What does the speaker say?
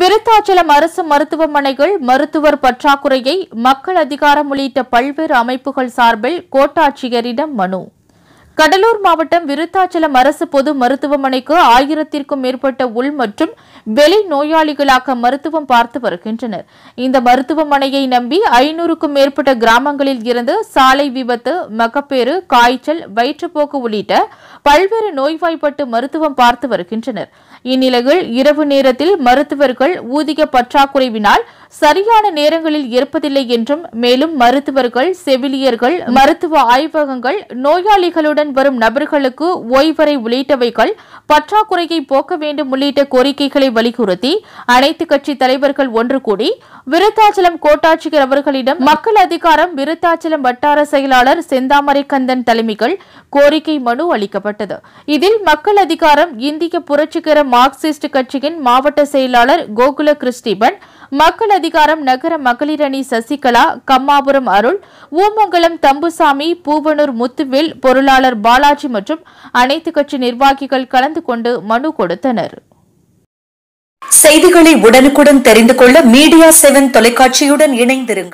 விருத்தாச்சலம் அரசு மருத்துவமனைகள் மருத்துவர் பற்றாக்குறையை மக்கள் அதிகாரம் உள்ளிட்ட பல்வேறு அமைப்புகள் சார்பில் கோட்டாட்சியரிடம் மனு கடலூர் மாவட்டம் விருத்தாச்சலம் அரசு பொது மருத்துவமனைக்கு ஆயிரத்திற்கும் மேற்பட்ட உள் மற்றும் வெளி நோயாளிகளாக மருத்துவம் பார்த்து வருகின்றனர் இந்த மருத்துவமனையை நம்பி ஐநூறுக்கும் மேற்பட்ட கிராமங்களில் இருந்து சாலை விபத்து மகப்பேறு காய்ச்சல் வயிற்றுப்போக்கு உள்ளிட்ட பல்வேறு நோய்வாய்ப்பட்டு மருத்துவம் பார்த்து வருகின்றனர் இந்நிலையில் இரவு நேரத்தில் மருத்துவர்கள் ஊதிய பற்றாக்குறைவினால் சரியான நேரங்களில் இருப்பதில்லை என்றும் மேலும் மருத்துவர்கள் செவிலியர்கள் மருத்துவ ஆய்வகங்கள் நோயாளிகளுடன் கடன் வரும் நபர்களுக்கு ஓய்வறை உள்ளிட்டவைகள் பற்றாக்குறையை போக்க வேண்டும் உள்ளிட்ட கோரிக்கைகளை வலியுறுத்தி அனைத்து கட்சி தலைவர்கள் ஒன்று கூடி விருத்தாச்சலம் கோட்டாட்சியர் அவர்களிடம் மக்கள் அதிகாரம் விருத்தாச்சலம் வட்டார செயலாளர் செந்தாமரை கந்தன் தலைமையில் கோரிக்கை மனு அளிக்கப்பட்டது இதில் மக்கள் அதிகாரம் இந்திய புரட்சிகர மார்க்சிஸ்ட் கட்சியின் மாவட்ட செயலாளர் கோகுல கிறிஸ்டிபன் மக்கள் அதிகாரம் நகர மகளிரணி சசிகலா கம்மாபுரம் அருள் ஊமங்கலம் தம்புசாமி பூவனூர் முத்துவில் பொருளாளர் பாலாஜி மற்றும் அனைத்து கட்சி நிர்வாகிகள் கலந்து கொண்டு மனு கொடுத்தனர் செய்திகளை உடனுக்குடன் தெரிந்து கொள்ள மீடியா செவன் தொலைக்காட்சியுடன் இணைந்திருங்கள்